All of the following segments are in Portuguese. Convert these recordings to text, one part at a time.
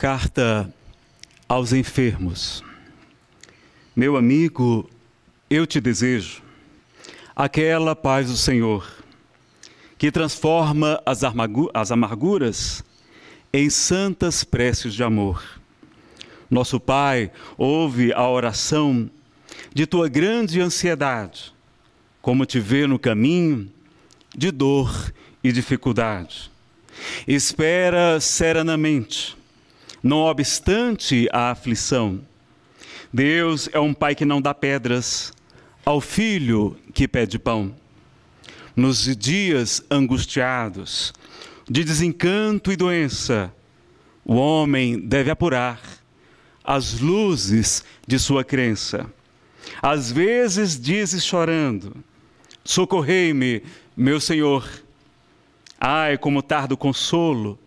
Carta aos enfermos. Meu amigo, eu te desejo aquela paz do Senhor, que transforma as, as amarguras em santas preces de amor. Nosso Pai ouve a oração de tua grande ansiedade, como te vê no caminho de dor e dificuldade. Espera serenamente não obstante a aflição. Deus é um pai que não dá pedras ao filho que pede pão. Nos dias angustiados, de desencanto e doença, o homem deve apurar as luzes de sua crença. Às vezes dizes chorando: Socorrei-me, meu Senhor. Ai, como tardo o consolo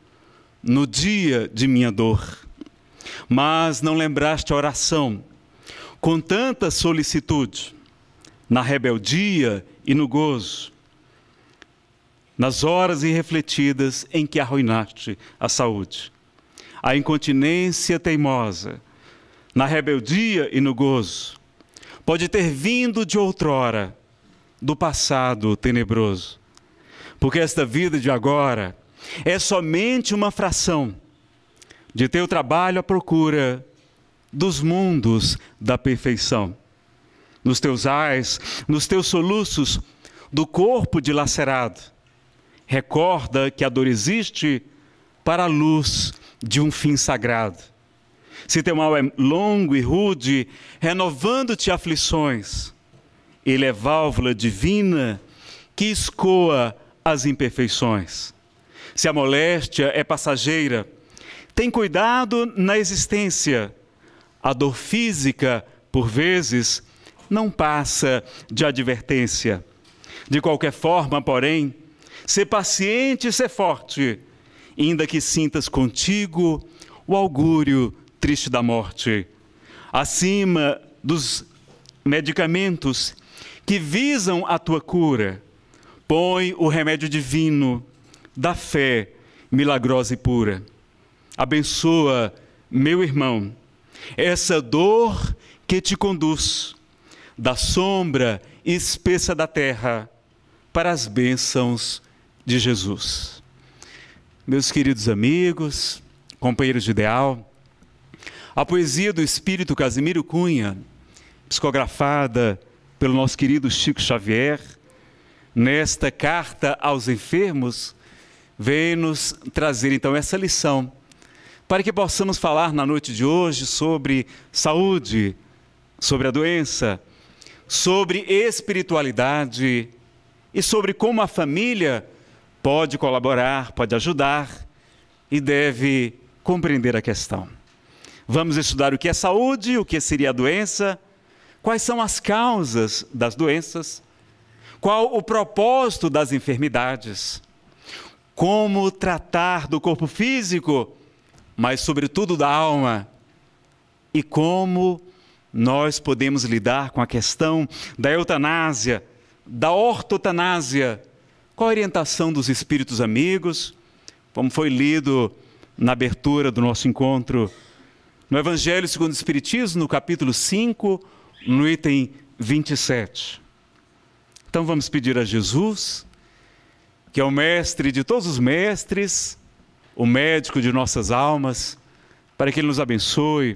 no dia de minha dor. Mas não lembraste a oração, com tanta solicitude, na rebeldia e no gozo, nas horas irrefletidas em que arruinaste a saúde, a incontinência teimosa, na rebeldia e no gozo, pode ter vindo de outrora, do passado tenebroso, porque esta vida de agora é somente uma fração de teu trabalho à procura dos mundos da perfeição. Nos teus ais, nos teus soluços, do corpo dilacerado. Recorda que a dor existe para a luz de um fim sagrado. Se teu mal é longo e rude, renovando-te aflições, ele é válvula divina que escoa as imperfeições se a moléstia é passageira. Tem cuidado na existência. A dor física, por vezes, não passa de advertência. De qualquer forma, porém, ser paciente e ser forte, ainda que sintas contigo o augúrio triste da morte. Acima dos medicamentos que visam a tua cura, põe o remédio divino da fé milagrosa e pura. Abençoa, meu irmão, essa dor que te conduz da sombra espessa da terra para as bênçãos de Jesus. Meus queridos amigos, companheiros de ideal, a poesia do espírito Casimiro Cunha, psicografada pelo nosso querido Chico Xavier, nesta carta aos enfermos, veio nos trazer então essa lição, para que possamos falar na noite de hoje sobre saúde, sobre a doença, sobre espiritualidade e sobre como a família pode colaborar, pode ajudar e deve compreender a questão. Vamos estudar o que é saúde, o que seria a doença, quais são as causas das doenças, qual o propósito das enfermidades como tratar do corpo físico, mas sobretudo da alma, e como nós podemos lidar com a questão da eutanásia, da ortotanásia. Qual a orientação dos espíritos amigos? Como foi lido na abertura do nosso encontro, no Evangelho segundo o Espiritismo, no capítulo 5, no item 27. Então vamos pedir a Jesus que é o mestre de todos os mestres, o médico de nossas almas, para que ele nos abençoe,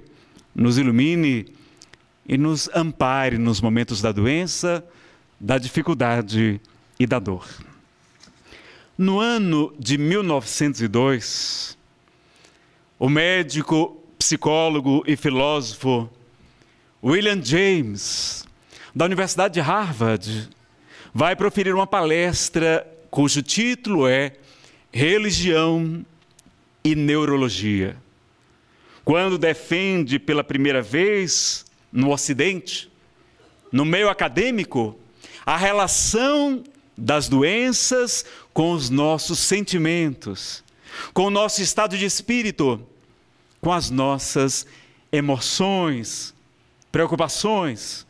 nos ilumine e nos ampare nos momentos da doença, da dificuldade e da dor. No ano de 1902, o médico, psicólogo e filósofo William James, da Universidade de Harvard, vai proferir uma palestra cujo título é Religião e Neurologia. Quando defende pela primeira vez no Ocidente, no meio acadêmico, a relação das doenças com os nossos sentimentos, com o nosso estado de espírito, com as nossas emoções, preocupações,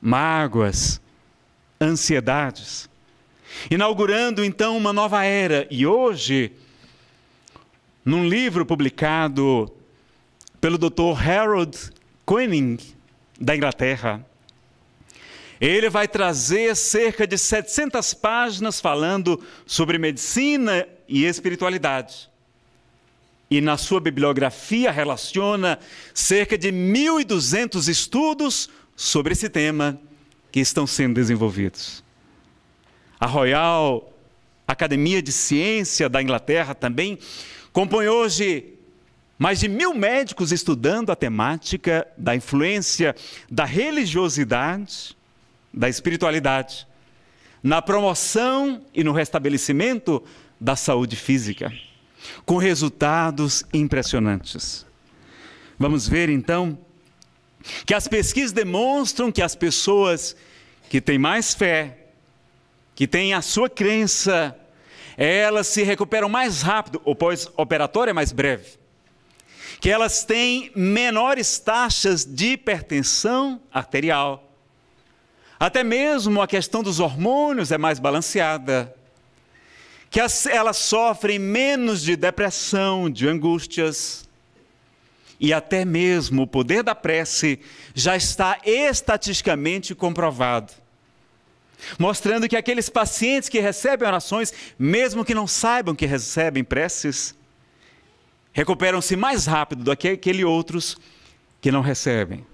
mágoas, ansiedades inaugurando então uma nova era. E hoje, num livro publicado pelo Dr. Harold Koenig, da Inglaterra, ele vai trazer cerca de 700 páginas falando sobre medicina e espiritualidade. E na sua bibliografia relaciona cerca de 1.200 estudos sobre esse tema que estão sendo desenvolvidos a Royal Academia de Ciência da Inglaterra também, compõe hoje mais de mil médicos estudando a temática da influência da religiosidade, da espiritualidade, na promoção e no restabelecimento da saúde física, com resultados impressionantes. Vamos ver então que as pesquisas demonstram que as pessoas que têm mais fé, que têm a sua crença, elas se recuperam mais rápido, o pós-operatório é mais breve, que elas têm menores taxas de hipertensão arterial, até mesmo a questão dos hormônios é mais balanceada, que as, elas sofrem menos de depressão, de angústias, e até mesmo o poder da prece já está estatisticamente comprovado mostrando que aqueles pacientes que recebem orações, mesmo que não saibam que recebem preces, recuperam-se mais rápido do que aqueles outros que não recebem.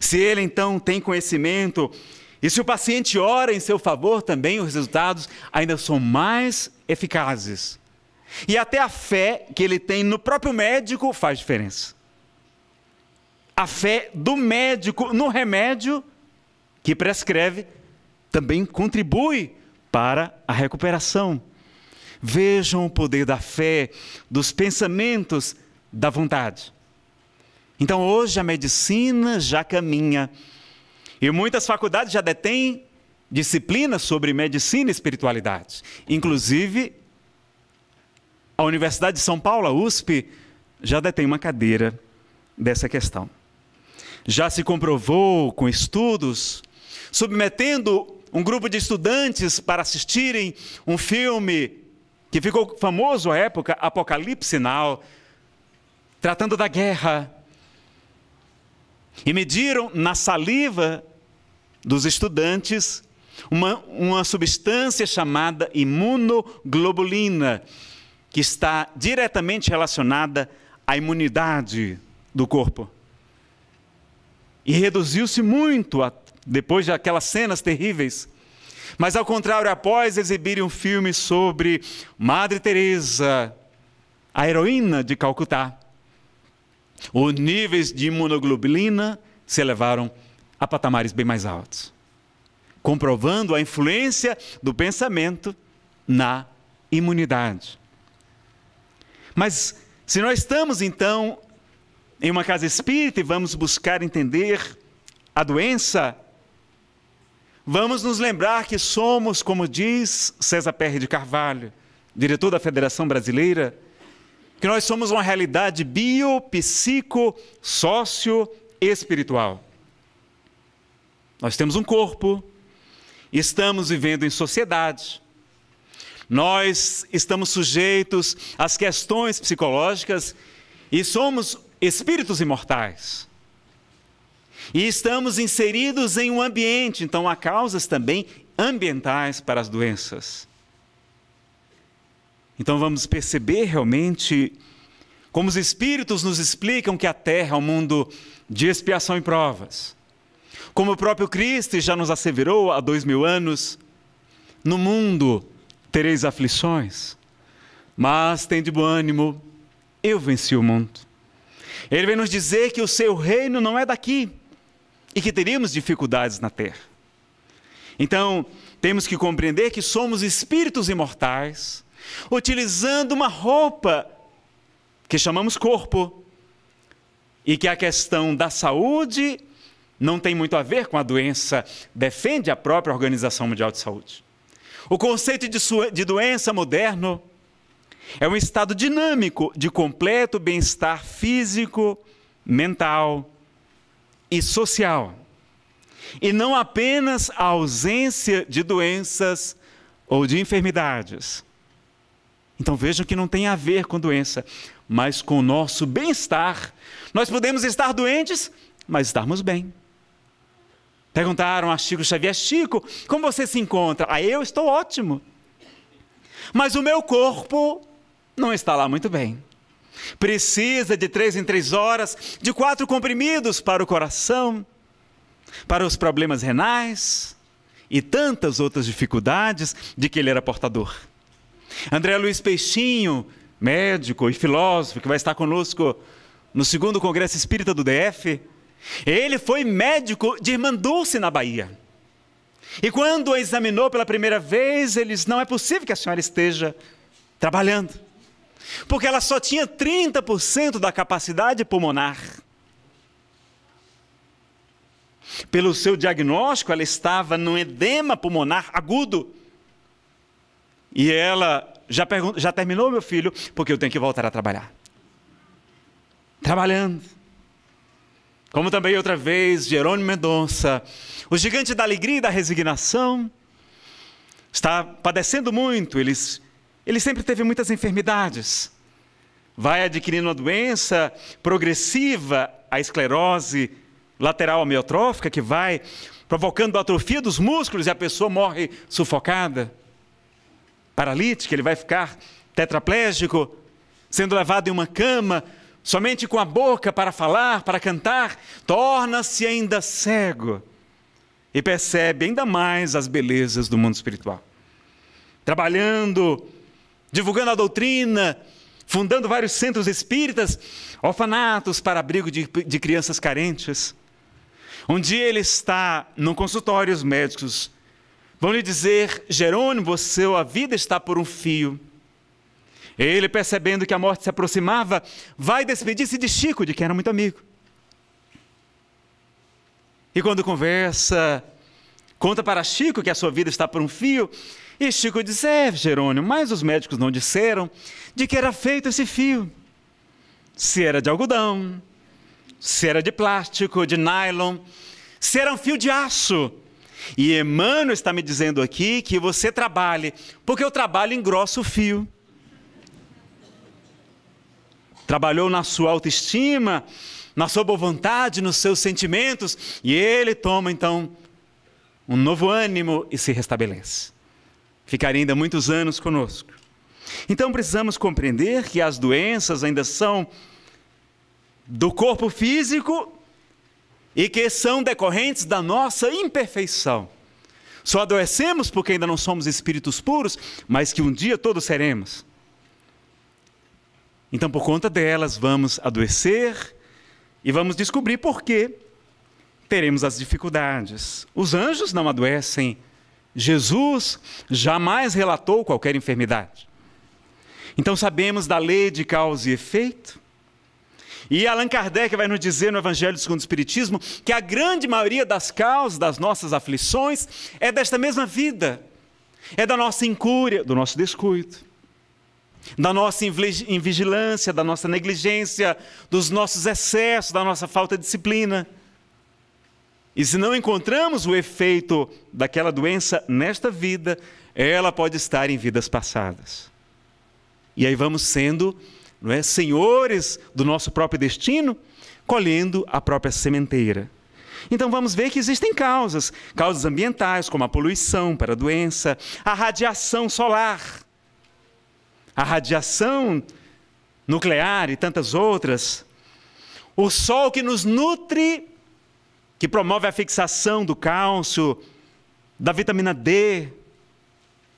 Se ele então tem conhecimento e se o paciente ora em seu favor, também os resultados ainda são mais eficazes. E até a fé que ele tem no próprio médico faz diferença. A fé do médico no remédio que prescreve também contribui para a recuperação. Vejam o poder da fé, dos pensamentos, da vontade. Então hoje a medicina já caminha e muitas faculdades já detêm disciplinas sobre medicina e espiritualidade. Inclusive, a Universidade de São Paulo, a USP, já detém uma cadeira dessa questão. Já se comprovou com estudos, submetendo um grupo de estudantes para assistirem um filme que ficou famoso à época, Apocalipse Now, tratando da guerra. E mediram na saliva dos estudantes uma, uma substância chamada imunoglobulina, que está diretamente relacionada à imunidade do corpo. E reduziu-se muito a depois daquelas aquelas cenas terríveis. Mas ao contrário, após exibir um filme sobre Madre Teresa, a heroína de Calcutá, os níveis de imunoglobulina se elevaram a patamares bem mais altos, comprovando a influência do pensamento na imunidade. Mas se nós estamos então em uma casa espírita e vamos buscar entender a doença Vamos nos lembrar que somos, como diz César Perry de Carvalho, diretor da Federação Brasileira, que nós somos uma realidade bio, psico, sócio, espiritual. Nós temos um corpo, estamos vivendo em sociedade, nós estamos sujeitos às questões psicológicas e somos espíritos imortais. E estamos inseridos em um ambiente, então há causas também ambientais para as doenças. Então vamos perceber realmente como os espíritos nos explicam que a terra é um mundo de expiação e provas. Como o próprio Cristo já nos asseverou há dois mil anos, no mundo tereis aflições, mas tem de bom ânimo, eu venci o mundo. Ele vem nos dizer que o seu reino não é daqui, e que teríamos dificuldades na terra. Então, temos que compreender que somos espíritos imortais, utilizando uma roupa que chamamos corpo, e que a questão da saúde não tem muito a ver com a doença, defende a própria Organização Mundial de Saúde. O conceito de, de doença moderno é um estado dinâmico de completo bem-estar físico, mental, e social, e não apenas a ausência de doenças ou de enfermidades. Então vejam que não tem a ver com doença, mas com o nosso bem-estar. Nós podemos estar doentes, mas estarmos bem. Perguntaram a Chico Xavier: Chico, como você se encontra? Ah, eu estou ótimo. Mas o meu corpo não está lá muito bem. Precisa de três em três horas de quatro comprimidos para o coração, para os problemas renais e tantas outras dificuldades de que ele era portador. André Luiz Peixinho, médico e filósofo, que vai estar conosco no segundo Congresso Espírita do DF, ele foi médico de Irmã Dulce na Bahia. E quando a examinou pela primeira vez, ele disse: Não é possível que a senhora esteja trabalhando porque ela só tinha 30% da capacidade pulmonar. Pelo seu diagnóstico, ela estava num edema pulmonar agudo. E ela já, já terminou, meu filho, porque eu tenho que voltar a trabalhar. Trabalhando. Como também outra vez, Jerônimo Mendonça, o gigante da alegria e da resignação, está padecendo muito, eles ele sempre teve muitas enfermidades. Vai adquirindo uma doença progressiva, a esclerose lateral amiotrófica, que vai provocando a atrofia dos músculos e a pessoa morre sufocada. Paralítica, ele vai ficar tetraplégico, sendo levado em uma cama, somente com a boca para falar, para cantar, torna-se ainda cego e percebe ainda mais as belezas do mundo espiritual. Trabalhando divulgando a doutrina, fundando vários centros espíritas, orfanatos para abrigo de, de crianças carentes. Um dia ele está num consultório, os médicos vão lhe dizer: Jerônimo, você, a vida está por um fio. Ele, percebendo que a morte se aproximava, vai despedir-se de Chico, de quem era muito amigo. E quando conversa, conta para Chico que a sua vida está por um fio, e Chico disse: É, Jerônimo, mas os médicos não disseram de que era feito esse fio. Se era de algodão, se era de plástico, de nylon, se era um fio de aço. E Emmanuel está me dizendo aqui que você trabalhe, porque eu trabalho em grosso fio. Trabalhou na sua autoestima, na sua boa vontade, nos seus sentimentos, e ele toma então um novo ânimo e se restabelece ficaria ainda muitos anos conosco. Então precisamos compreender que as doenças ainda são do corpo físico e que são decorrentes da nossa imperfeição. Só adoecemos porque ainda não somos espíritos puros, mas que um dia todos seremos. Então, por conta delas, vamos adoecer e vamos descobrir por que teremos as dificuldades. Os anjos não adoecem Jesus jamais relatou qualquer enfermidade. Então sabemos da lei de causa e efeito. E Allan Kardec vai nos dizer no Evangelho segundo o Espiritismo que a grande maioria das causas das nossas aflições é desta mesma vida, é da nossa incúria, do nosso descuido, da nossa invigilância, da nossa negligência, dos nossos excessos, da nossa falta de disciplina. E se não encontramos o efeito daquela doença nesta vida, ela pode estar em vidas passadas. E aí vamos sendo não é, senhores do nosso próprio destino, colhendo a própria sementeira. Então vamos ver que existem causas, causas ambientais, como a poluição para a doença, a radiação solar, a radiação nuclear e tantas outras. O sol que nos nutre que promove a fixação do cálcio, da vitamina D,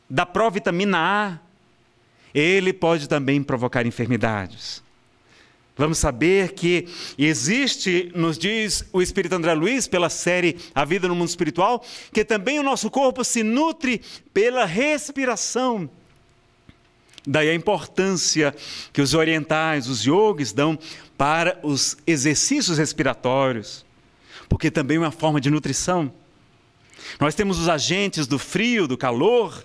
da provitamina A, ele pode também provocar enfermidades. Vamos saber que existe, nos diz o Espírito André Luiz, pela série A Vida no Mundo Espiritual, que também o nosso corpo se nutre pela respiração. Daí a importância que os orientais, os yogis, dão para os exercícios respiratórios porque também é uma forma de nutrição. Nós temos os agentes do frio, do calor,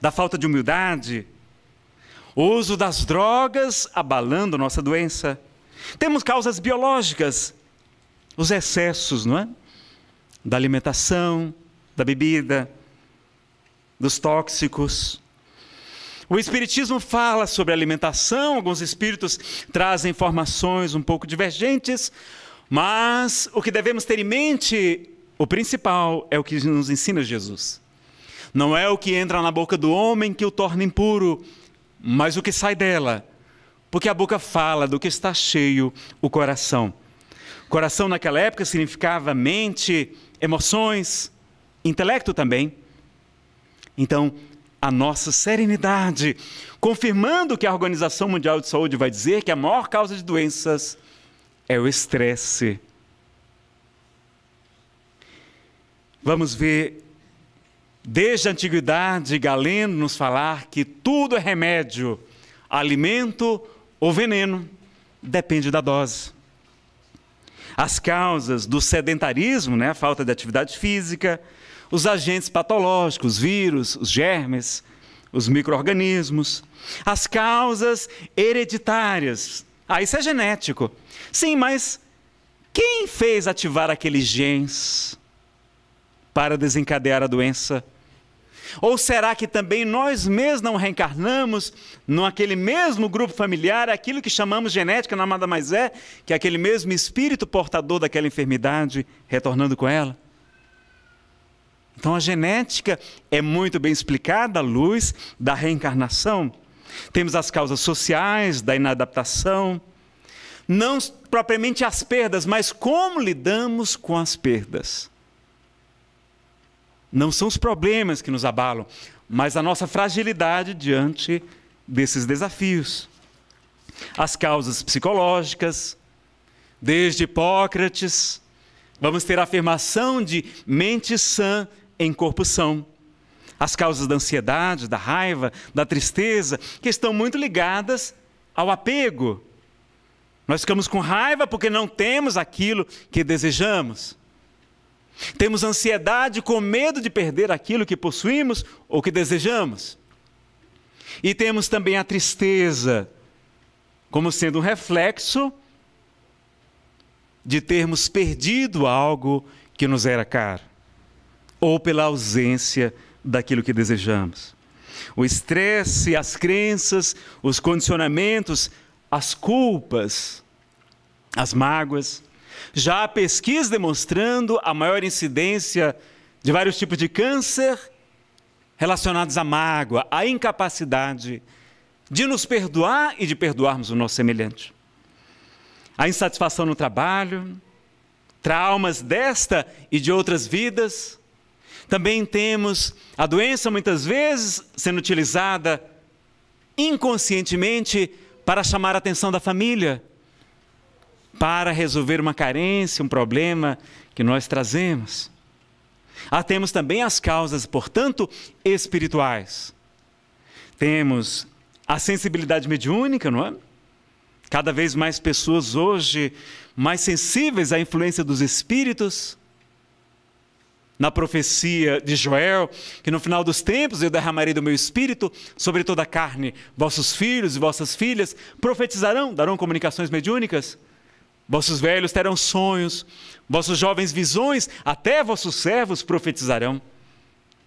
da falta de humildade, o uso das drogas abalando nossa doença. Temos causas biológicas, os excessos, não é? Da alimentação, da bebida, dos tóxicos. O Espiritismo fala sobre alimentação, alguns espíritos trazem informações um pouco divergentes, mas o que devemos ter em mente, o principal, é o que nos ensina Jesus. Não é o que entra na boca do homem que o torna impuro, mas o que sai dela. Porque a boca fala do que está cheio o coração. Coração naquela época significava mente, emoções, intelecto também. Então, a nossa serenidade, confirmando que a Organização Mundial de Saúde vai dizer que a maior causa de doenças é o estresse. Vamos ver, desde a antiguidade, Galeno nos falar que tudo é remédio, alimento ou veneno, depende da dose. As causas do sedentarismo, né, a falta de atividade física, os agentes patológicos, os vírus, os germes, os micro-organismos, as causas hereditárias. Ah, isso é genético. Sim, mas quem fez ativar aqueles genes para desencadear a doença? Ou será que também nós mesmos não reencarnamos naquele mesmo grupo familiar, aquilo que chamamos genética, é nada mais é que aquele mesmo espírito portador daquela enfermidade retornando com ela? Então a genética é muito bem explicada à luz da reencarnação. Temos as causas sociais da inadaptação, não propriamente as perdas, mas como lidamos com as perdas. Não são os problemas que nos abalam, mas a nossa fragilidade diante desses desafios. As causas psicológicas, desde Hipócrates, vamos ter a afirmação de mente sã em corpo são. As causas da ansiedade, da raiva, da tristeza, que estão muito ligadas ao apego, nós ficamos com raiva porque não temos aquilo que desejamos. Temos ansiedade com medo de perder aquilo que possuímos ou que desejamos. E temos também a tristeza, como sendo um reflexo de termos perdido algo que nos era caro, ou pela ausência daquilo que desejamos. O estresse, as crenças, os condicionamentos as culpas, as mágoas. Já há pesquisa demonstrando a maior incidência de vários tipos de câncer relacionados à mágoa, à incapacidade de nos perdoar e de perdoarmos o nosso semelhante. A insatisfação no trabalho, traumas desta e de outras vidas. Também temos a doença, muitas vezes, sendo utilizada inconscientemente para chamar a atenção da família, para resolver uma carência, um problema que nós trazemos. Ah, temos também as causas, portanto, espirituais. Temos a sensibilidade mediúnica, não é? Cada vez mais pessoas hoje mais sensíveis à influência dos espíritos na profecia de Joel, que no final dos tempos eu derramarei do meu espírito sobre toda a carne. Vossos filhos e vossas filhas profetizarão, darão comunicações mediúnicas. Vossos velhos terão sonhos, vossos jovens visões, até vossos servos profetizarão.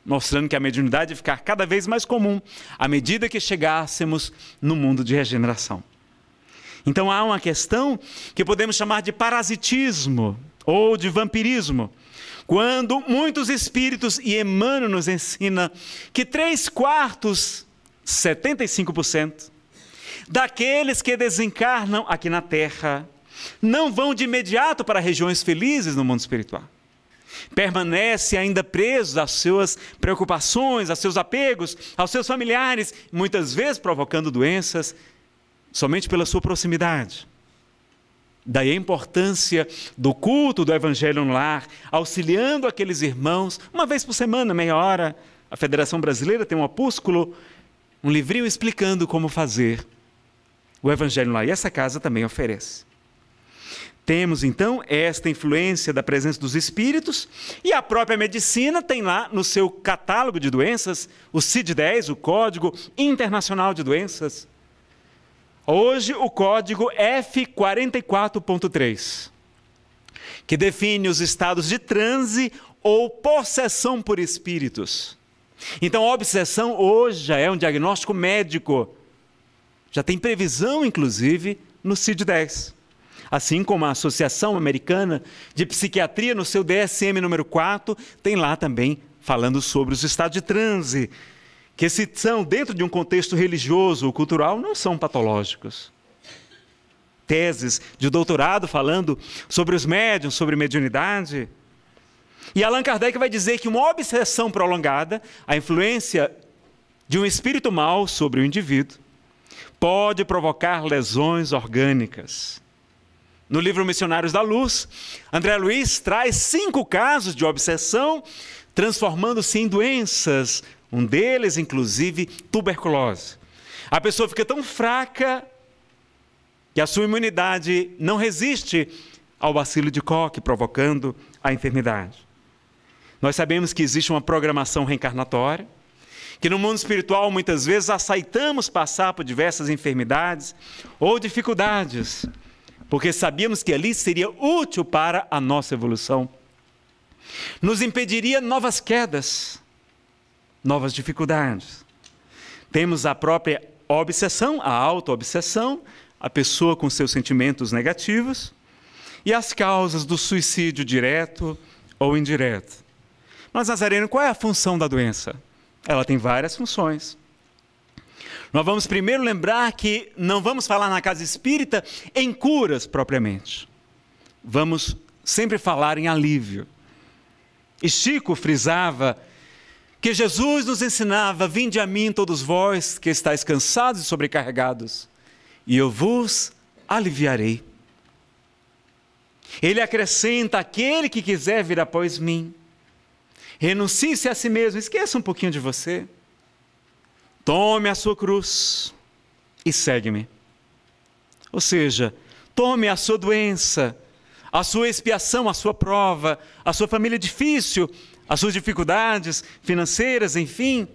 Mostrando que a mediunidade ficar cada vez mais comum à medida que chegássemos no mundo de regeneração. Então há uma questão que podemos chamar de parasitismo ou de vampirismo quando muitos espíritos, e Emmanuel nos ensina que três quartos, 75%, daqueles que desencarnam aqui na Terra não vão de imediato para regiões felizes no mundo espiritual. Permanece ainda presos às suas preocupações, aos seus apegos, aos seus familiares, muitas vezes provocando doenças somente pela sua proximidade. Daí a importância do culto do Evangelho no Lar, auxiliando aqueles irmãos, uma vez por semana, meia hora. A Federação Brasileira tem um opúsculo, um livrinho explicando como fazer o Evangelho no Lar. E essa casa também oferece. Temos então esta influência da presença dos espíritos e a própria medicina tem lá no seu catálogo de doenças, o CID-10, o Código Internacional de Doenças, Hoje o código F44.3, que define os estados de transe ou possessão por espíritos. Então, a obsessão hoje já é um diagnóstico médico. Já tem previsão, inclusive, no CID-10. Assim como a Associação Americana de Psiquiatria, no seu DSM número 4, tem lá também falando sobre os estados de transe que se são dentro de um contexto religioso ou cultural, não são patológicos. Teses de doutorado falando sobre os médiums, sobre mediunidade. E Allan Kardec vai dizer que uma obsessão prolongada, a influência de um espírito mal sobre o indivíduo, pode provocar lesões orgânicas. No livro Missionários da Luz, André Luiz traz cinco casos de obsessão transformando-se em doenças um deles, inclusive, tuberculose. A pessoa fica tão fraca que a sua imunidade não resiste ao bacilo de Koch, provocando a enfermidade. Nós sabemos que existe uma programação reencarnatória, que no mundo espiritual muitas vezes aceitamos passar por diversas enfermidades ou dificuldades, porque sabíamos que ali seria útil para a nossa evolução. Nos impediria novas quedas, novas dificuldades. Temos a própria obsessão, a auto-obsessão, a pessoa com seus sentimentos negativos, e as causas do suicídio direto ou indireto. Mas, Nazareno, qual é a função da doença? Ela tem várias funções. Nós vamos primeiro lembrar que não vamos falar na casa espírita em curas propriamente. Vamos sempre falar em alívio. E Chico frisava que Jesus nos ensinava: Vinde a mim, todos vós que estáis cansados e sobrecarregados, e eu vos aliviarei. Ele acrescenta: Aquele que quiser vir após mim, renuncie-se a si mesmo, esqueça um pouquinho de você, tome a sua cruz e segue-me. Ou seja, tome a sua doença, a sua expiação, a sua prova, a sua família difícil as suas dificuldades financeiras, enfim,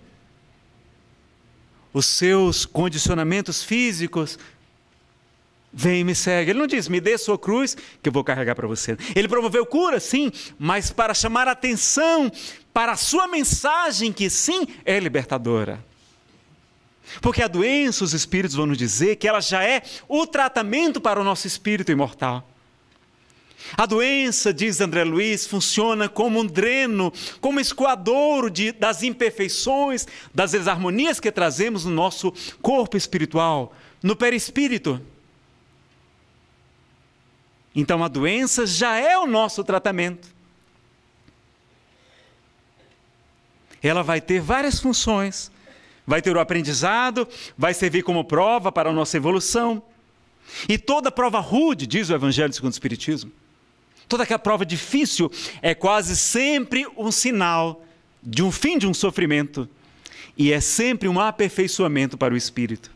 os seus condicionamentos físicos. Vem e me segue. Ele não diz, me dê sua cruz que eu vou carregar para você. Ele promoveu cura, sim, mas para chamar atenção para a sua mensagem, que sim, é libertadora. Porque a doença, os espíritos vão nos dizer que ela já é o tratamento para o nosso espírito imortal. A doença, diz André Luiz, funciona como um dreno, como um escoadouro de, das imperfeições, das desarmonias que trazemos no nosso corpo espiritual, no perispírito. Então a doença já é o nosso tratamento. Ela vai ter várias funções. Vai ter o aprendizado, vai servir como prova para a nossa evolução. E toda prova rude, diz o Evangelho segundo o Espiritismo, Toda aquela prova difícil é quase sempre um sinal de um fim de um sofrimento e é sempre um aperfeiçoamento para o espírito.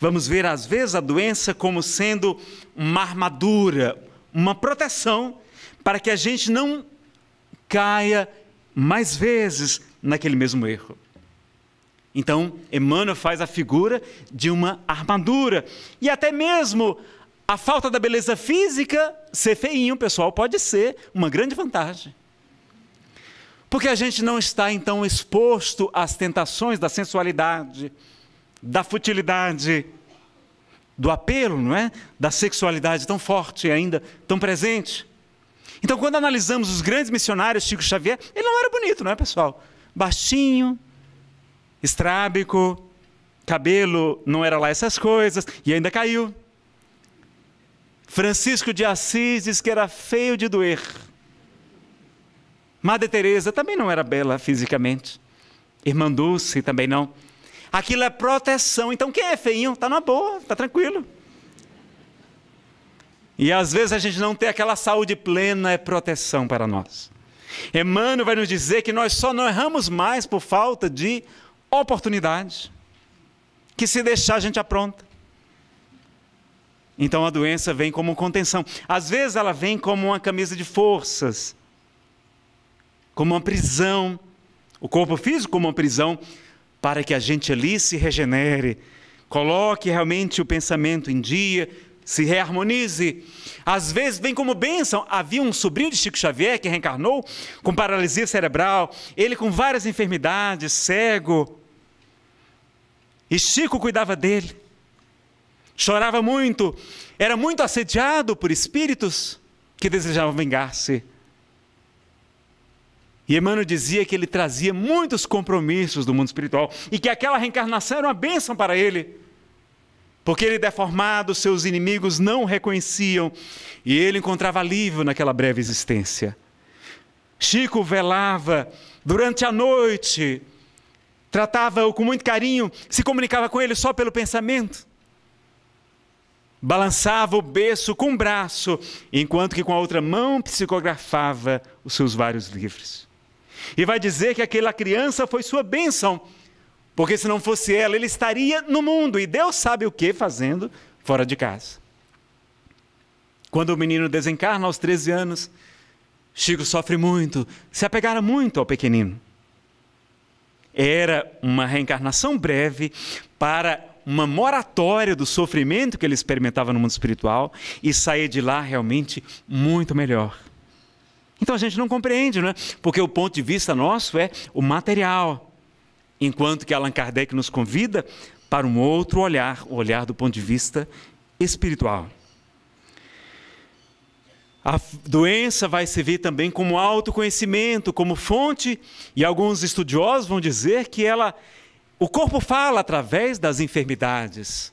Vamos ver, às vezes, a doença como sendo uma armadura, uma proteção, para que a gente não caia mais vezes naquele mesmo erro. Então, Emmanuel faz a figura de uma armadura e até mesmo a falta da beleza física, ser feinho, pessoal, pode ser uma grande vantagem. Porque a gente não está então exposto às tentações da sensualidade, da futilidade, do apelo, não é? Da sexualidade tão forte ainda, tão presente. Então, quando analisamos os grandes missionários, Chico Xavier, ele não era bonito, não é, pessoal? Baixinho, estrábico, cabelo não era lá essas coisas, e ainda caiu. Francisco de Assis diz que era feio de doer. Madre Teresa também não era bela fisicamente. Irmã Dulce também não. Aquilo é proteção. Então quem é feinho está na boa, está tranquilo. E às vezes a gente não tem aquela saúde plena é proteção para nós. Emmanuel vai nos dizer que nós só não erramos mais por falta de oportunidade. Que se deixar a gente apronta. Então a doença vem como contenção. Às vezes ela vem como uma camisa de forças, como uma prisão. O corpo físico como uma prisão para que a gente ali se regenere, coloque realmente o pensamento em dia, se reharmonize. Às vezes vem como bênção. Havia um sobrinho de Chico Xavier que reencarnou com paralisia cerebral, ele com várias enfermidades, cego. E Chico cuidava dele chorava muito, era muito assediado por espíritos que desejavam vingar-se. E Emmanuel dizia que ele trazia muitos compromissos do mundo espiritual e que aquela reencarnação era uma bênção para ele. Porque ele deformado, seus inimigos não o reconheciam e ele encontrava alívio naquela breve existência. Chico velava durante a noite, tratava-o com muito carinho, se comunicava com ele só pelo pensamento balançava o berço com um braço, enquanto que com a outra mão psicografava os seus vários livros. E vai dizer que aquela criança foi sua bênção, porque se não fosse ela, ele estaria no mundo e Deus sabe o que fazendo fora de casa. Quando o menino desencarna aos 13 anos, Chico sofre muito, se apegara muito ao pequenino. Era uma reencarnação breve para uma moratória do sofrimento que ele experimentava no mundo espiritual e sair de lá realmente muito melhor. Então a gente não compreende, não é? Porque o ponto de vista nosso é o material, enquanto que Allan Kardec nos convida para um outro olhar, o olhar do ponto de vista espiritual. A doença vai servir também como autoconhecimento, como fonte, e alguns estudiosos vão dizer que ela o corpo fala através das enfermidades.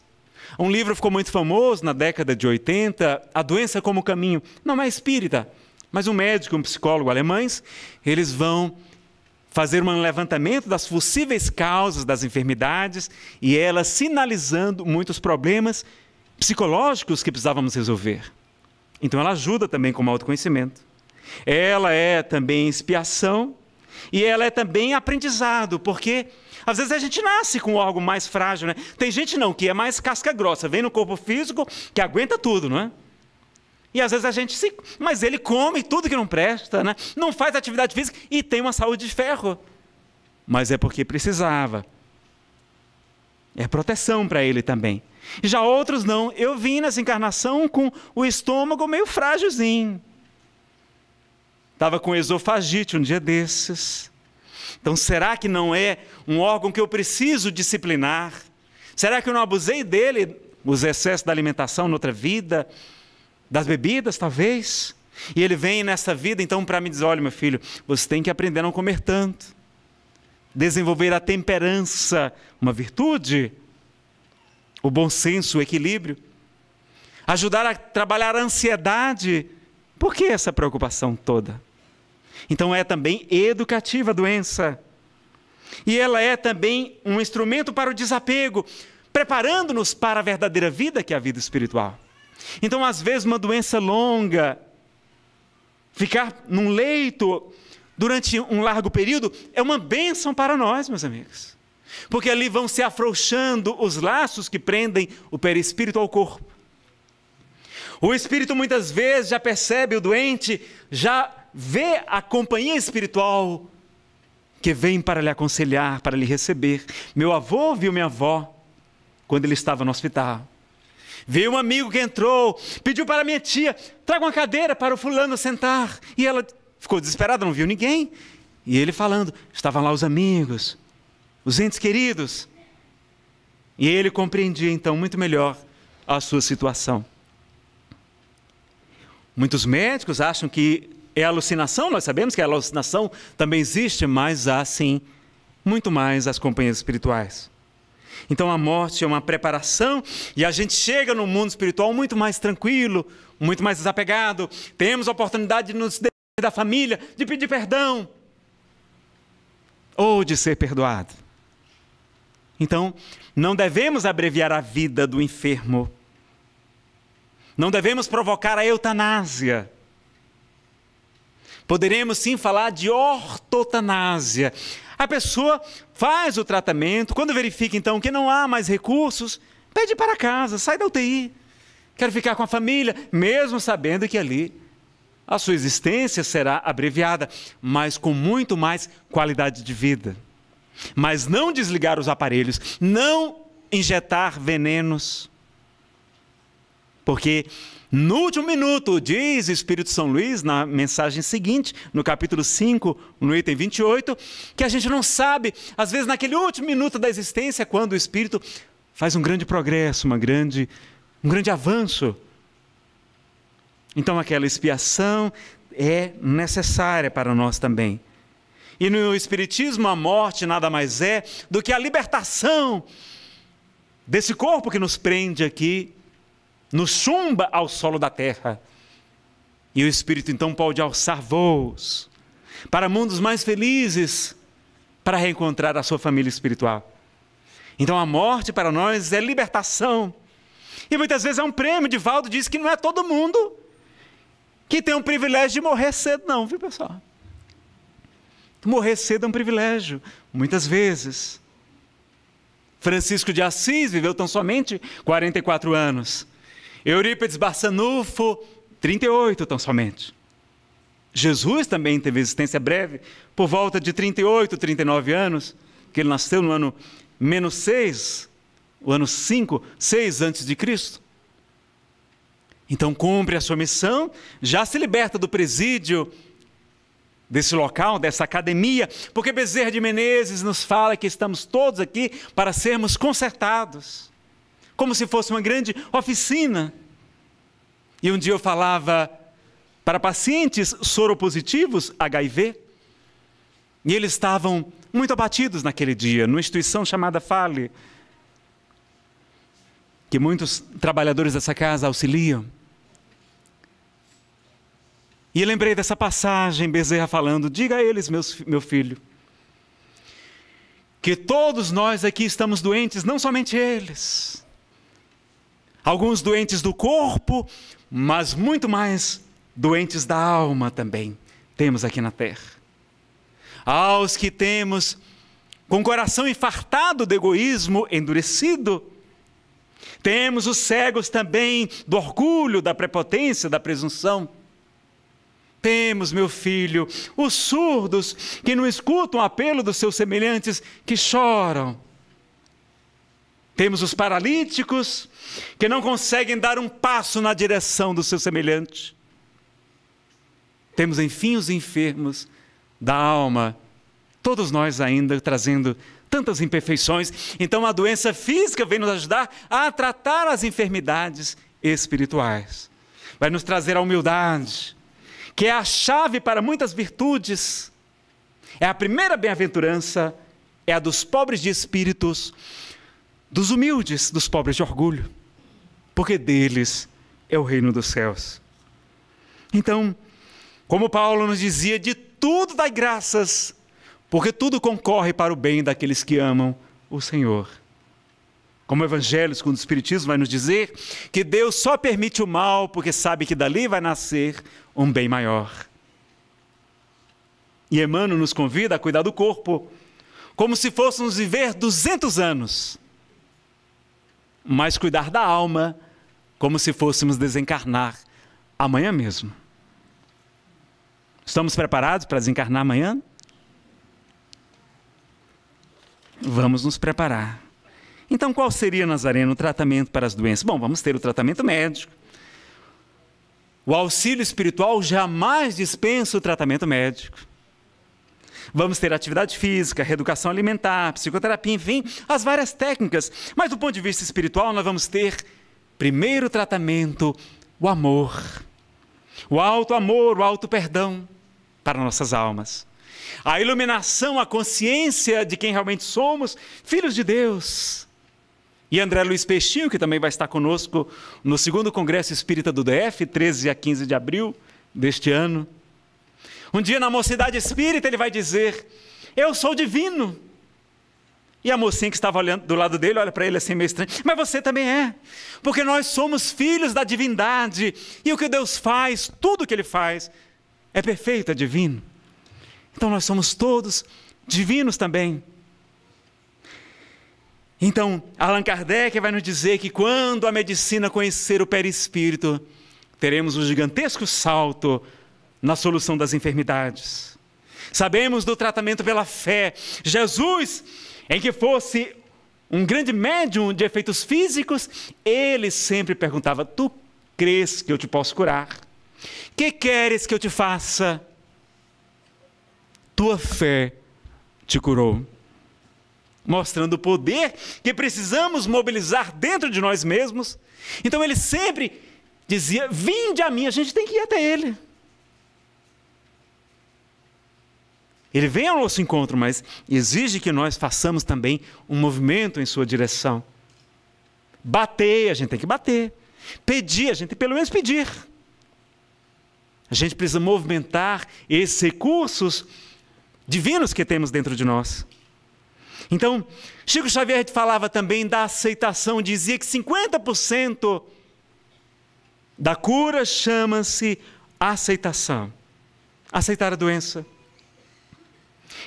Um livro ficou muito famoso na década de 80, A Doença como Caminho. Não é espírita, mas um médico e um psicólogo alemães, eles vão fazer um levantamento das possíveis causas das enfermidades e elas sinalizando muitos problemas psicológicos que precisávamos resolver. Então ela ajuda também com o autoconhecimento. Ela é também expiação e ela é também aprendizado, porque às vezes a gente nasce com um órgão mais frágil, né? Tem gente não, que é mais casca grossa, vem no corpo físico, que aguenta tudo, não é? E às vezes a gente se. Mas ele come tudo que não presta, né? Não faz atividade física e tem uma saúde de ferro. Mas é porque precisava. É proteção para ele também. Já outros não. Eu vim nessa encarnação com o estômago meio frágilzinho. Estava com esofagite um dia desses. Então, será que não é um órgão que eu preciso disciplinar? Será que eu não abusei dele, os excessos da alimentação noutra vida, das bebidas, talvez? E ele vem nessa vida, então, para me dizer: olha, meu filho, você tem que aprender a não comer tanto, desenvolver a temperança, uma virtude, o bom senso, o equilíbrio, ajudar a trabalhar a ansiedade. Por que essa preocupação toda? Então é também educativa a doença. E ela é também um instrumento para o desapego, preparando-nos para a verdadeira vida, que é a vida espiritual. Então, às vezes, uma doença longa, ficar num leito durante um largo período, é uma bênção para nós, meus amigos. Porque ali vão se afrouxando os laços que prendem o perispírito ao corpo. O espírito muitas vezes já percebe o doente, já vê a companhia espiritual que vem para lhe aconselhar, para lhe receber. Meu avô viu minha avó quando ele estava no hospital. Veio um amigo que entrou, pediu para minha tia: traga uma cadeira para o fulano sentar. E ela ficou desesperada, não viu ninguém. E ele falando: estavam lá os amigos, os entes queridos. E ele compreendia então muito melhor a sua situação. Muitos médicos acham que é alucinação, nós sabemos que a alucinação também existe, mas há sim muito mais as companhias espirituais. Então a morte é uma preparação e a gente chega no mundo espiritual muito mais tranquilo, muito mais desapegado. Temos a oportunidade de nos da família, de pedir perdão ou de ser perdoado. Então, não devemos abreviar a vida do enfermo. Não devemos provocar a eutanásia. Poderemos sim falar de ortotanásia. A pessoa faz o tratamento, quando verifica então que não há mais recursos, pede para casa, sai da UTI. Quero ficar com a família, mesmo sabendo que ali a sua existência será abreviada, mas com muito mais qualidade de vida. Mas não desligar os aparelhos, não injetar venenos, porque no último minuto, diz o Espírito São Luís, na mensagem seguinte, no capítulo 5, no item 28, que a gente não sabe, às vezes, naquele último minuto da existência, quando o Espírito faz um grande progresso, uma grande, um grande avanço. Então, aquela expiação é necessária para nós também. E no Espiritismo, a morte nada mais é do que a libertação desse corpo que nos prende aqui nos chumba ao solo da terra. E o Espírito então pode alçar voos para mundos mais felizes, para reencontrar a sua família espiritual. Então a morte para nós é libertação. E muitas vezes é um prêmio. Divaldo diz que não é todo mundo que tem o privilégio de morrer cedo, não, viu pessoal? Morrer cedo é um privilégio, muitas vezes. Francisco de Assis viveu tão somente 44 anos. Eurípides Barçanufo, 38 tão somente. Jesus também teve existência breve, por volta de 38, 39 anos, que ele nasceu no ano menos 6, o ano 5, 6 antes de Cristo. Então cumpre a sua missão, já se liberta do presídio desse local, dessa academia, porque Bezerra de Menezes nos fala que estamos todos aqui para sermos consertados como se fosse uma grande oficina. E um dia eu falava para pacientes soropositivos, HIV, e eles estavam muito abatidos naquele dia, numa instituição chamada Fale, que muitos trabalhadores dessa casa auxiliam. E eu lembrei dessa passagem, Bezerra falando: diga a eles, meus, meu filho, que todos nós aqui estamos doentes, não somente eles alguns doentes do corpo, mas muito mais doentes da alma também temos aqui na terra. Aos que temos com o coração infartado do egoísmo endurecido, temos os cegos também do orgulho, da prepotência, da presunção. Temos, meu filho, os surdos que não escutam o apelo dos seus semelhantes, que choram temos os paralíticos que não conseguem dar um passo na direção do seu semelhante. Temos, enfim, os enfermos da alma, todos nós ainda trazendo tantas imperfeições. Então, a doença física vem nos ajudar a tratar as enfermidades espirituais, vai nos trazer a humildade, que é a chave para muitas virtudes. É a primeira bem-aventurança, é a dos pobres de espíritos, dos humildes, dos pobres de orgulho, porque deles é o reino dos céus. Então, como Paulo nos dizia, de tudo dai graças, porque tudo concorre para o bem daqueles que amam o Senhor. Como o Evangelho segundo o Espiritismo vai nos dizer, que Deus só permite o mal porque sabe que dali vai nascer um bem maior. E Emmanuel nos convida a cuidar do corpo, como se fôssemos viver 200 anos mas cuidar da alma como se fôssemos desencarnar amanhã mesmo. Estamos preparados para desencarnar amanhã? Vamos nos preparar. Então, qual seria, Nazareno, o tratamento para as doenças? Bom, vamos ter o tratamento médico. O auxílio espiritual jamais dispensa o tratamento médico. Vamos ter atividade física, reeducação alimentar, psicoterapia, enfim, as várias técnicas. Mas do ponto de vista espiritual, nós vamos ter primeiro tratamento, o amor. O alto amor, o alto perdão para nossas almas. A iluminação, a consciência de quem realmente somos, filhos de Deus. E André Luiz Peixinho, que também vai estar conosco no segundo Congresso Espírita do DF, 13 a 15 de abril deste ano, um dia na mocidade espírita ele vai dizer: Eu sou divino. E a mocinha que estava olhando do lado dele olha para ele assim meio estranho. Mas você também é. Porque nós somos filhos da divindade. E o que Deus faz, tudo o que ele faz, é perfeito, é divino. Então nós somos todos divinos também. Então, Allan Kardec vai nos dizer que quando a medicina conhecer o perispírito, teremos um gigantesco salto na solução das enfermidades. Sabemos do tratamento pela fé. Jesus, em que fosse um grande médium de efeitos físicos, ele sempre perguntava: Tu crês que eu te posso curar? Que queres que eu te faça? Tua fé te curou. Mostrando o poder que precisamos mobilizar dentro de nós mesmos. Então ele sempre dizia: Vinde a mim, a gente tem que ir até ele. Ele vem ao nosso encontro, mas exige que nós façamos também um movimento em sua direção. Bater, a gente tem que bater. Pedir, a gente tem que pelo menos pedir. A gente precisa movimentar esses recursos divinos que temos dentro de nós. Então, Chico Xavier falava também da aceitação, dizia que 50% da cura chama-se aceitação aceitar a doença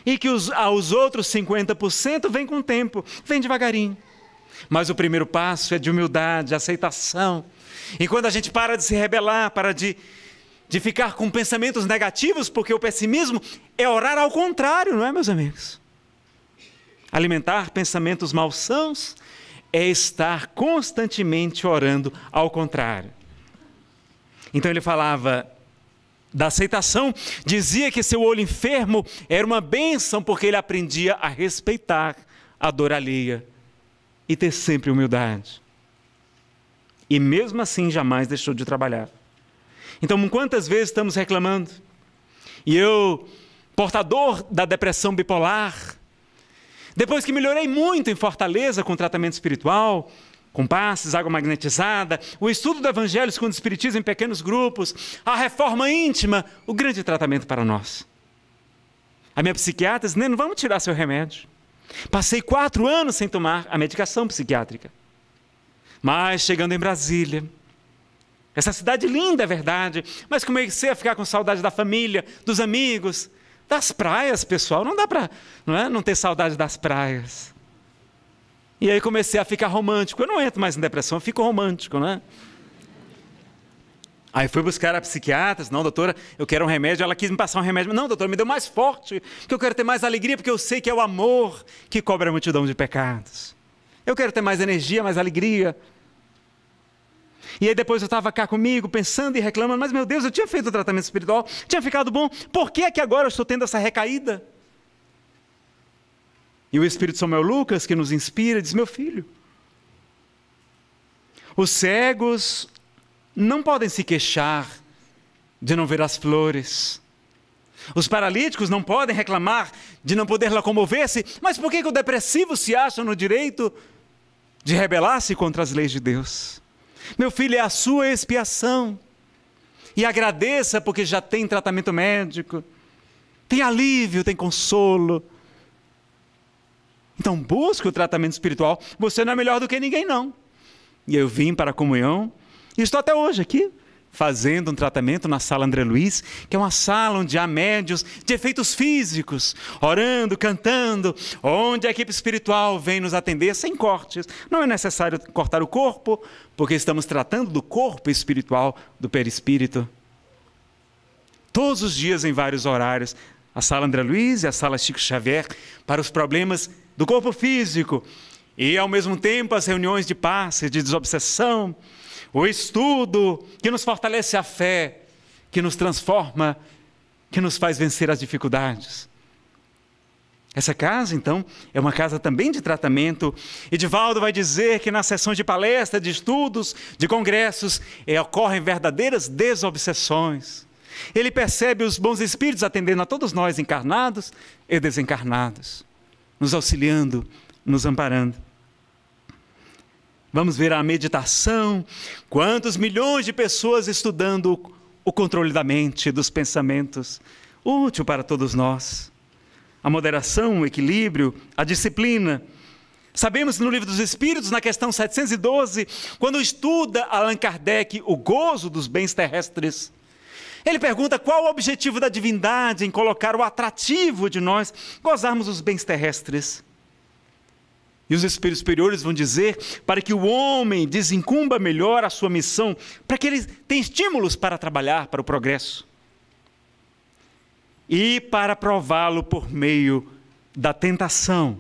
e que os, aos outros 50% vem com o tempo, vem devagarinho. Mas o primeiro passo é de humildade, aceitação. E quando a gente para de se rebelar, para de, de ficar com pensamentos negativos, porque o pessimismo é orar ao contrário, não é, meus amigos? Alimentar pensamentos malsãos é estar constantemente orando ao contrário. Então ele falava: da aceitação, dizia que seu olho enfermo era uma bênção porque ele aprendia a respeitar a dor alheia e ter sempre humildade. E mesmo assim jamais deixou de trabalhar. Então, quantas vezes estamos reclamando? E eu, portador da depressão bipolar, depois que melhorei muito em Fortaleza com tratamento espiritual, compasses, água magnetizada, o estudo do Evangelho segundo o Espiritismo em pequenos grupos, a reforma íntima, o grande tratamento para nós. A minha psiquiatra disse, Neno, vamos tirar seu remédio. Passei quatro anos sem tomar a medicação psiquiátrica. Mas chegando em Brasília, essa cidade linda, é verdade, mas comecei a ficar com saudade da família, dos amigos, das praias, pessoal. Não dá para não, é? não ter saudade das praias. E aí comecei a ficar romântico. Eu não entro mais em depressão, eu fico romântico, né? Aí fui buscar a psiquiatra, não, doutora, eu quero um remédio. Ela quis me passar um remédio. Não, doutora, me deu mais forte, porque eu quero ter mais alegria, porque eu sei que é o amor que cobre a multidão de pecados. Eu quero ter mais energia, mais alegria. E aí depois eu estava cá comigo, pensando e reclamando, mas meu Deus, eu tinha feito o tratamento espiritual, tinha ficado bom, por que é que agora eu estou tendo essa recaída? E o Espírito Samuel é Lucas, que nos inspira, diz: Meu filho, os cegos não podem se queixar de não ver as flores. Os paralíticos não podem reclamar de não poder locomover-se, mas por que, que o depressivo se acha no direito de rebelar-se contra as leis de Deus? Meu filho, é a sua expiação. E agradeça porque já tem tratamento médico, tem alívio, tem consolo então busque o tratamento espiritual. Você não é melhor do que ninguém, não. E eu vim para a comunhão e estou até hoje aqui fazendo um tratamento na sala André Luiz, que é uma sala onde há médios de efeitos físicos, orando, cantando, onde a equipe espiritual vem nos atender sem cortes. Não é necessário cortar o corpo, porque estamos tratando do corpo espiritual, do perispírito. Todos os dias, em vários horários, a sala André Luiz e a sala Chico Xavier, para os problemas do corpo físico, e ao mesmo tempo as reuniões de paz de desobsessão, o estudo que nos fortalece a fé, que nos transforma, que nos faz vencer as dificuldades. Essa casa, então, é uma casa também de tratamento. Edivaldo vai dizer que nas sessões de palestra, de estudos, de congressos, é, ocorrem verdadeiras desobsessões. Ele percebe os bons espíritos atendendo a todos nós, encarnados e desencarnados nos auxiliando, nos amparando. Vamos ver a meditação. Quantos milhões de pessoas estudando o controle da mente, dos pensamentos, útil para todos nós. A moderação, o equilíbrio, a disciplina. Sabemos no Livro dos Espíritos, na questão 712, quando estuda Allan Kardec o gozo dos bens terrestres, ele pergunta qual o objetivo da divindade em colocar o atrativo de nós gozarmos os bens terrestres. E os espíritos superiores vão dizer para que o homem desencumba melhor a sua missão, para que ele tenha estímulos para trabalhar para o progresso. E para prová-lo por meio da tentação.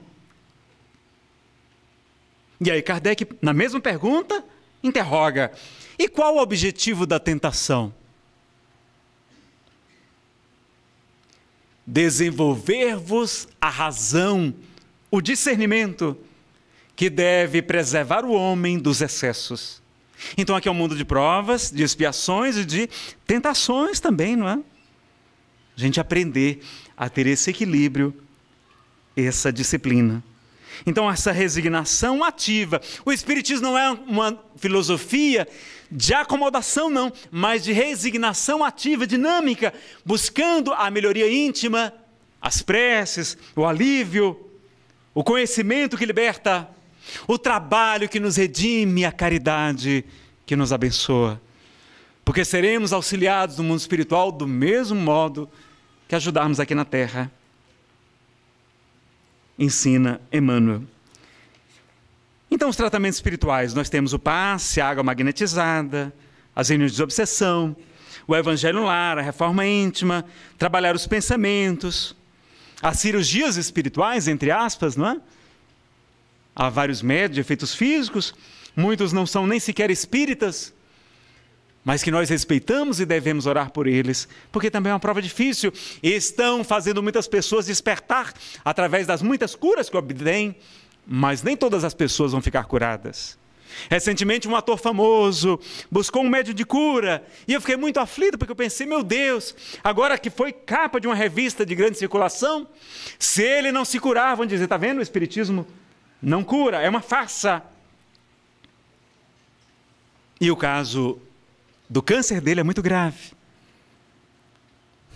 E aí, Kardec, na mesma pergunta, interroga: e qual o objetivo da tentação? desenvolver-vos a razão, o discernimento, que deve preservar o homem dos excessos. Então aqui é um mundo de provas, de expiações e de tentações também, não é? A gente aprender a ter esse equilíbrio, essa disciplina. Então, essa resignação ativa. O Espiritismo não é uma filosofia de acomodação, não, mas de resignação ativa, dinâmica, buscando a melhoria íntima, as preces, o alívio, o conhecimento que liberta, o trabalho que nos redime, a caridade que nos abençoa. Porque seremos auxiliados no mundo espiritual do mesmo modo que ajudarmos aqui na terra ensina Emmanuel. Então, os tratamentos espirituais, nós temos o passe, a água magnetizada, as reuniões de obsessão, o evangelho lar, a reforma íntima, trabalhar os pensamentos, as cirurgias espirituais, entre aspas, não é? Há vários médios de efeitos físicos, muitos não são nem sequer espíritas, mas que nós respeitamos e devemos orar por eles, porque também é uma prova difícil. Estão fazendo muitas pessoas despertar através das muitas curas que obtêm, mas nem todas as pessoas vão ficar curadas. Recentemente, um ator famoso buscou um médium de cura e eu fiquei muito aflito porque eu pensei: meu Deus, agora que foi capa de uma revista de grande circulação, se ele não se curar, vão dizer: está vendo? O Espiritismo não cura, é uma farsa. E o caso do câncer dele é muito grave.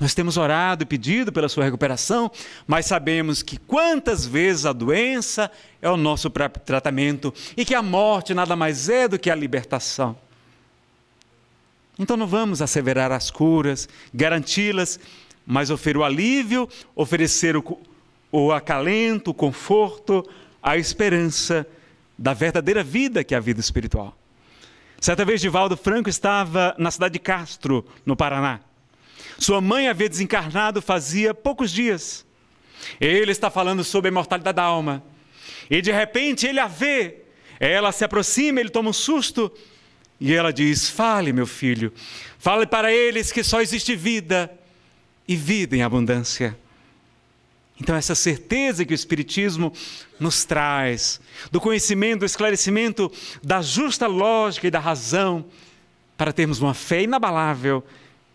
Nós temos orado e pedido pela sua recuperação, mas sabemos que quantas vezes a doença é o nosso tratamento e que a morte nada mais é do que a libertação. Então não vamos asseverar as curas, garanti-las, mas oferecer o alívio, oferecer o, o acalento, o conforto, a esperança da verdadeira vida que é a vida espiritual. Certa vez, Divaldo Franco estava na cidade de Castro, no Paraná. Sua mãe havia desencarnado fazia poucos dias. Ele está falando sobre a imortalidade da alma. E de repente ele a vê. Ela se aproxima, ele toma um susto. E ela diz: Fale, meu filho, fale para eles que só existe vida e vida em abundância. Então, essa certeza que o Espiritismo nos traz, do conhecimento, do esclarecimento da justa lógica e da razão, para termos uma fé inabalável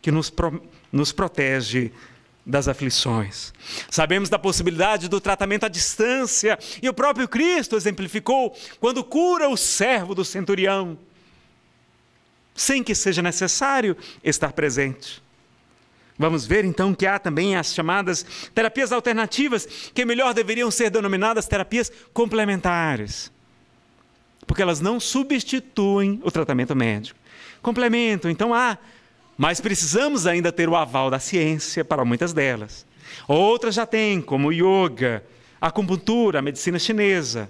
que nos, pro, nos protege das aflições. Sabemos da possibilidade do tratamento à distância, e o próprio Cristo exemplificou quando cura o servo do centurião, sem que seja necessário estar presente. Vamos ver então que há também as chamadas terapias alternativas, que melhor deveriam ser denominadas terapias complementares, porque elas não substituem o tratamento médico. Complementam, então há, ah, mas precisamos ainda ter o aval da ciência para muitas delas. Outras já têm, como o yoga, a acupuntura, a medicina chinesa.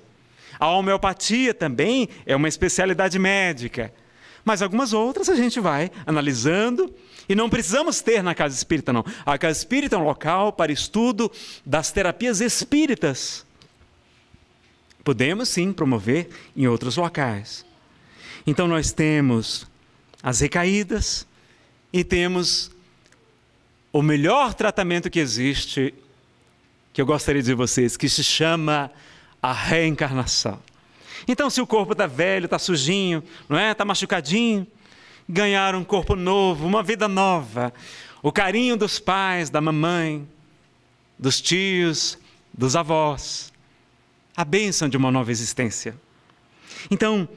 A homeopatia também é uma especialidade médica. Mas algumas outras a gente vai analisando e não precisamos ter na casa espírita, não. A casa espírita é um local para estudo das terapias espíritas. Podemos sim promover em outros locais. Então nós temos as recaídas e temos o melhor tratamento que existe, que eu gostaria de dizer a vocês, que se chama a reencarnação. Então, se o corpo está velho, está sujinho, não é? Está machucadinho, ganhar um corpo novo, uma vida nova. O carinho dos pais, da mamãe, dos tios, dos avós. A bênção de uma nova existência. Então,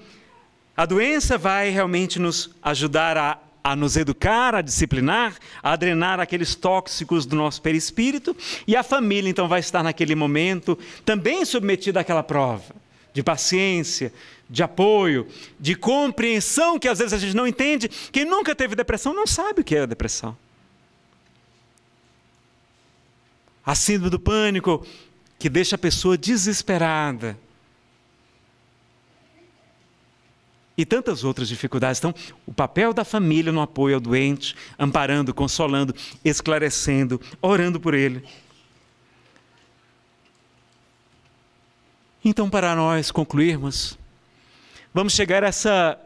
a doença vai realmente nos ajudar a, a nos educar, a disciplinar, a drenar aqueles tóxicos do nosso perispírito, e a família então vai estar naquele momento também submetida àquela prova de paciência, de apoio, de compreensão que às vezes a gente não entende. Quem nunca teve depressão não sabe o que é a depressão. A síndrome do pânico que deixa a pessoa desesperada. E tantas outras dificuldades. Então, o papel da família no apoio ao doente, amparando, consolando, esclarecendo, orando por ele. Então, para nós concluirmos, vamos chegar a essa,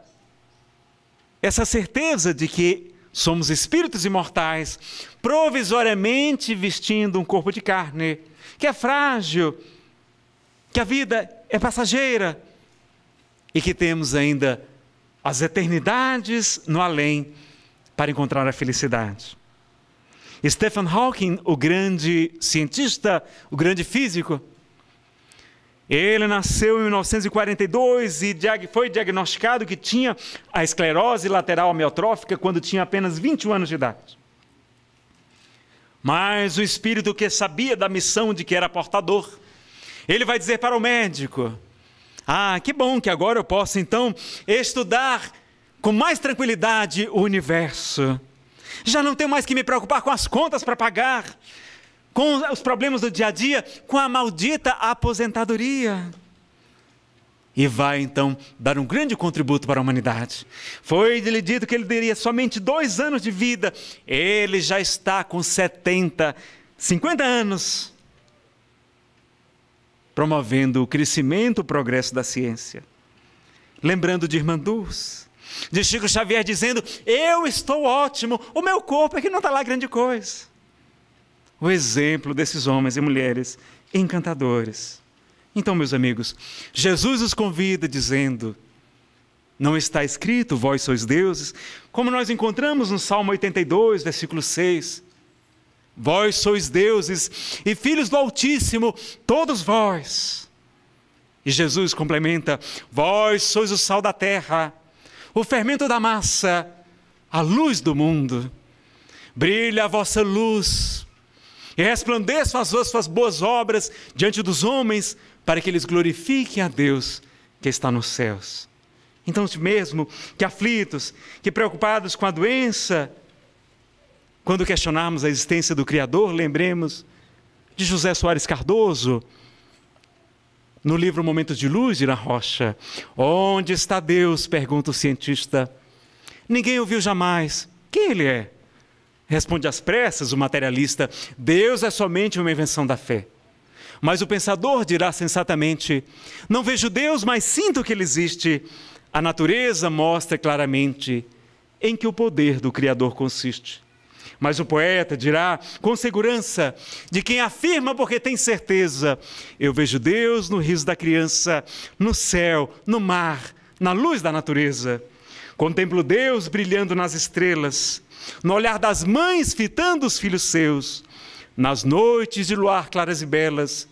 essa certeza de que somos espíritos imortais, provisoriamente vestindo um corpo de carne, que é frágil, que a vida é passageira e que temos ainda as eternidades no além para encontrar a felicidade. Stephen Hawking, o grande cientista, o grande físico, ele nasceu em 1942 e foi diagnosticado que tinha a esclerose lateral amiotrófica quando tinha apenas 21 anos de idade. Mas o espírito que sabia da missão de que era portador, ele vai dizer para o médico: Ah, que bom que agora eu posso então estudar com mais tranquilidade o universo. Já não tenho mais que me preocupar com as contas para pagar com os problemas do dia a dia, com a maldita aposentadoria. E vai então dar um grande contributo para a humanidade. Foi-lhe dito que ele teria somente dois anos de vida, ele já está com 70, 50 anos, promovendo o crescimento, o progresso da ciência. Lembrando de Irmã Dulce, de Chico Xavier dizendo: Eu estou ótimo, o meu corpo é que não está lá grande coisa o exemplo desses homens e mulheres encantadores. Então, meus amigos, Jesus os convida dizendo: Não está escrito, vós sois deuses, como nós encontramos no Salmo 82, versículo 6. Vós sois deuses e filhos do Altíssimo, todos vós. E Jesus complementa: Vós sois o sal da terra, o fermento da massa, a luz do mundo. Brilha a vossa luz e resplandeçam as suas boas obras diante dos homens, para que eles glorifiquem a Deus que está nos céus. Então, mesmo que aflitos, que preocupados com a doença, quando questionarmos a existência do Criador, lembremos de José Soares Cardoso, no livro Momentos de Luz de Na Rocha. Onde está Deus? pergunta o cientista. Ninguém ouviu jamais. Quem ele é? Responde às pressas o materialista: Deus é somente uma invenção da fé. Mas o pensador dirá sensatamente: Não vejo Deus, mas sinto que ele existe. A natureza mostra claramente em que o poder do Criador consiste. Mas o poeta dirá com segurança de quem afirma porque tem certeza: Eu vejo Deus no riso da criança, no céu, no mar, na luz da natureza. Contemplo Deus brilhando nas estrelas no olhar das mães fitando os filhos seus, nas noites de luar claras e belas,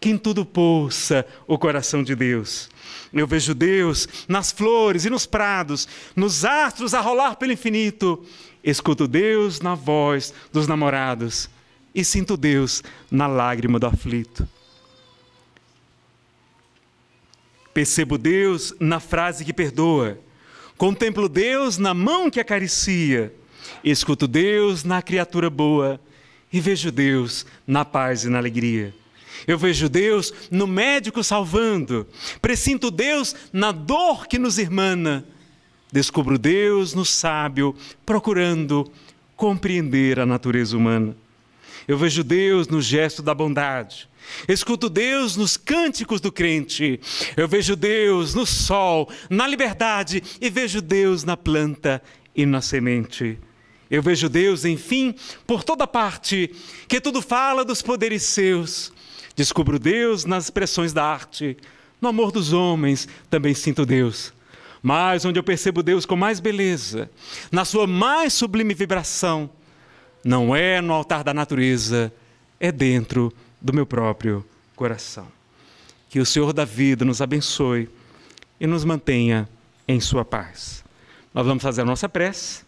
que em tudo possa o coração de Deus. Eu vejo Deus nas flores e nos prados, nos astros a rolar pelo infinito. Escuto Deus na voz dos namorados e sinto Deus na lágrima do aflito. Percebo Deus na frase que perdoa. Contemplo Deus na mão que acaricia escuto Deus na criatura boa e vejo Deus na paz e na alegria. Eu vejo Deus no médico salvando, presinto Deus na dor que nos irmana, descubro Deus no sábio procurando compreender a natureza humana. Eu vejo Deus no gesto da bondade. Escuto Deus nos cânticos do crente. Eu vejo Deus no sol, na liberdade e vejo Deus na planta e na semente. Eu vejo Deus, enfim, por toda parte, que tudo fala dos poderes seus. Descubro Deus nas expressões da arte. No amor dos homens também sinto Deus. Mas onde eu percebo Deus com mais beleza, na sua mais sublime vibração, não é no altar da natureza, é dentro do meu próprio coração. Que o Senhor da vida nos abençoe e nos mantenha em sua paz. Nós vamos fazer a nossa prece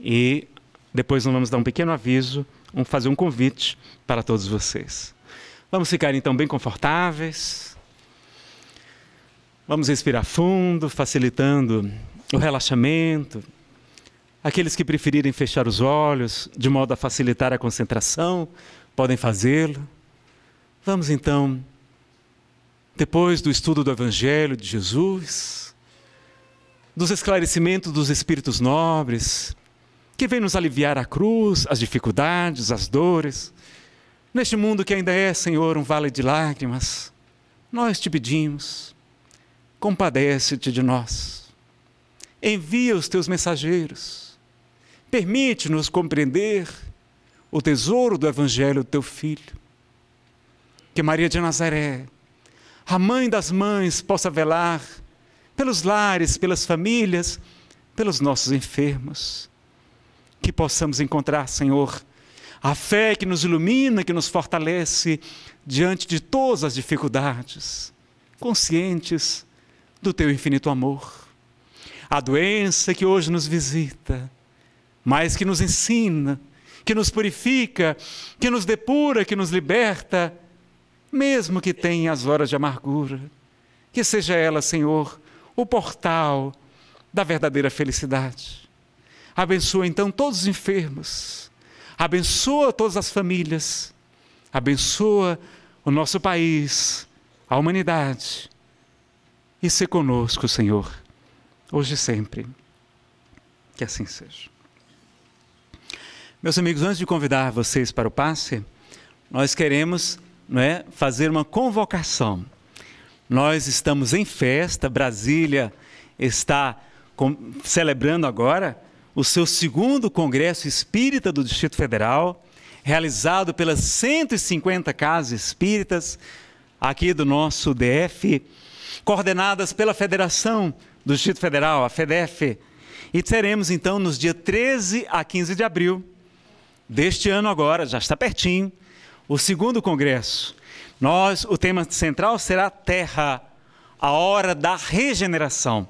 e depois nós vamos dar um pequeno aviso, vamos fazer um convite para todos vocês. Vamos ficar então bem confortáveis. Vamos respirar fundo, facilitando o relaxamento. Aqueles que preferirem fechar os olhos, de modo a facilitar a concentração, podem fazê-lo. Vamos então, depois do estudo do Evangelho de Jesus, dos esclarecimentos dos Espíritos Nobres, que vem nos aliviar a cruz, as dificuldades, as dores. Neste mundo que ainda é, Senhor, um vale de lágrimas, nós te pedimos, compadece-te de nós. Envia os teus mensageiros. Permite-nos compreender o tesouro do Evangelho do teu Filho. Que Maria de Nazaré, a mãe das mães, possa velar pelos lares, pelas famílias, pelos nossos enfermos que possamos encontrar, Senhor, a fé que nos ilumina, que nos fortalece diante de todas as dificuldades, conscientes do teu infinito amor. A doença que hoje nos visita, mas que nos ensina, que nos purifica, que nos depura, que nos liberta, mesmo que tenha as horas de amargura. Que seja ela, Senhor, o portal da verdadeira felicidade Abençoa então todos os enfermos. Abençoa todas as famílias. Abençoa o nosso país, a humanidade. E se conosco, Senhor, hoje e sempre. Que assim seja. Meus amigos, antes de convidar vocês para o passe, nós queremos não é, fazer uma convocação. Nós estamos em festa, Brasília está com, celebrando agora o seu segundo Congresso Espírita do Distrito Federal, realizado pelas 150 casas espíritas aqui do nosso DF, coordenadas pela Federação do Distrito Federal, a FEDEF. E teremos então nos dias 13 a 15 de abril deste ano agora, já está pertinho, o segundo congresso. Nós, o tema central será Terra, a hora da regeneração.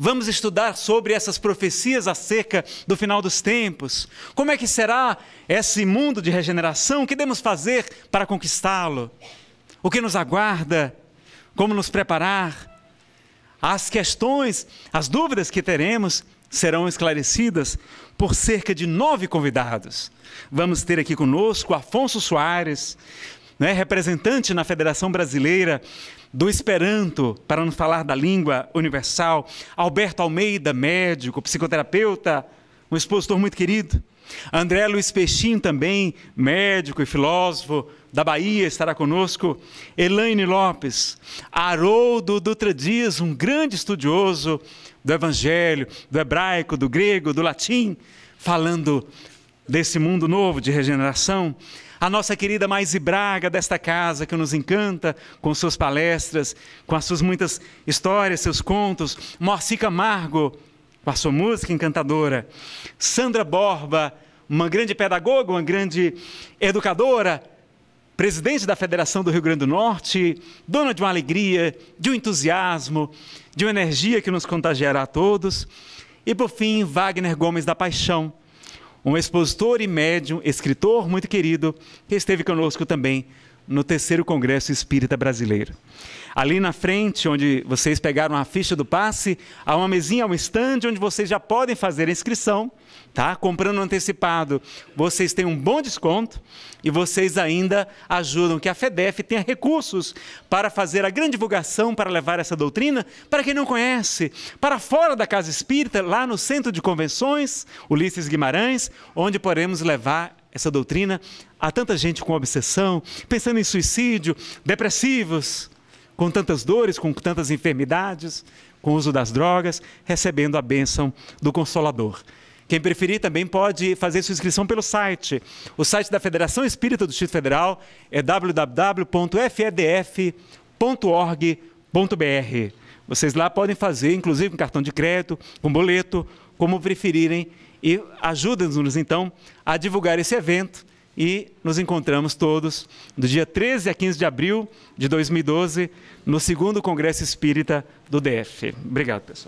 Vamos estudar sobre essas profecias acerca do final dos tempos. Como é que será esse mundo de regeneração? O que devemos fazer para conquistá-lo? O que nos aguarda? Como nos preparar? As questões, as dúvidas que teremos serão esclarecidas por cerca de nove convidados. Vamos ter aqui conosco Afonso Soares, né, representante na Federação Brasileira do Esperanto, para não falar da língua universal, Alberto Almeida, médico, psicoterapeuta, um expositor muito querido. André Luiz Peixim, também médico e filósofo da Bahia, estará conosco. Elaine Lopes, Haroldo Dutra Dias, um grande estudioso do Evangelho, do hebraico, do grego, do latim, falando desse mundo novo de regeneração, a nossa querida Maise Braga, desta casa, que nos encanta com suas palestras, com as suas muitas histórias, seus contos, Morci Camargo, com a sua música encantadora, Sandra Borba, uma grande pedagoga, uma grande educadora, presidente da Federação do Rio Grande do Norte, dona de uma alegria, de um entusiasmo, de uma energia que nos contagiará a todos, e por fim, Wagner Gomes da Paixão, um expositor e médium, escritor muito querido, que esteve conosco também no terceiro Congresso Espírita Brasileiro. Ali na frente, onde vocês pegaram a ficha do passe, há uma mesinha, um estande onde vocês já podem fazer a inscrição tá? Comprando antecipado, vocês têm um bom desconto e vocês ainda ajudam que a FEDEF tenha recursos para fazer a grande divulgação, para levar essa doutrina para quem não conhece, para fora da Casa Espírita, lá no Centro de Convenções, Ulisses Guimarães, onde podemos levar essa doutrina a tanta gente com obsessão, pensando em suicídio, depressivos, com tantas dores, com tantas enfermidades, com o uso das drogas, recebendo a bênção do Consolador. Quem preferir também pode fazer sua inscrição pelo site. O site da Federação Espírita do Distrito Federal é www.fedf.org.br. Vocês lá podem fazer, inclusive com cartão de crédito, com boleto, como preferirem. E ajudem-nos, então, a divulgar esse evento e nos encontramos todos do dia 13 a 15 de abril de 2012 no segundo Congresso Espírita do DF. Obrigado, pessoal.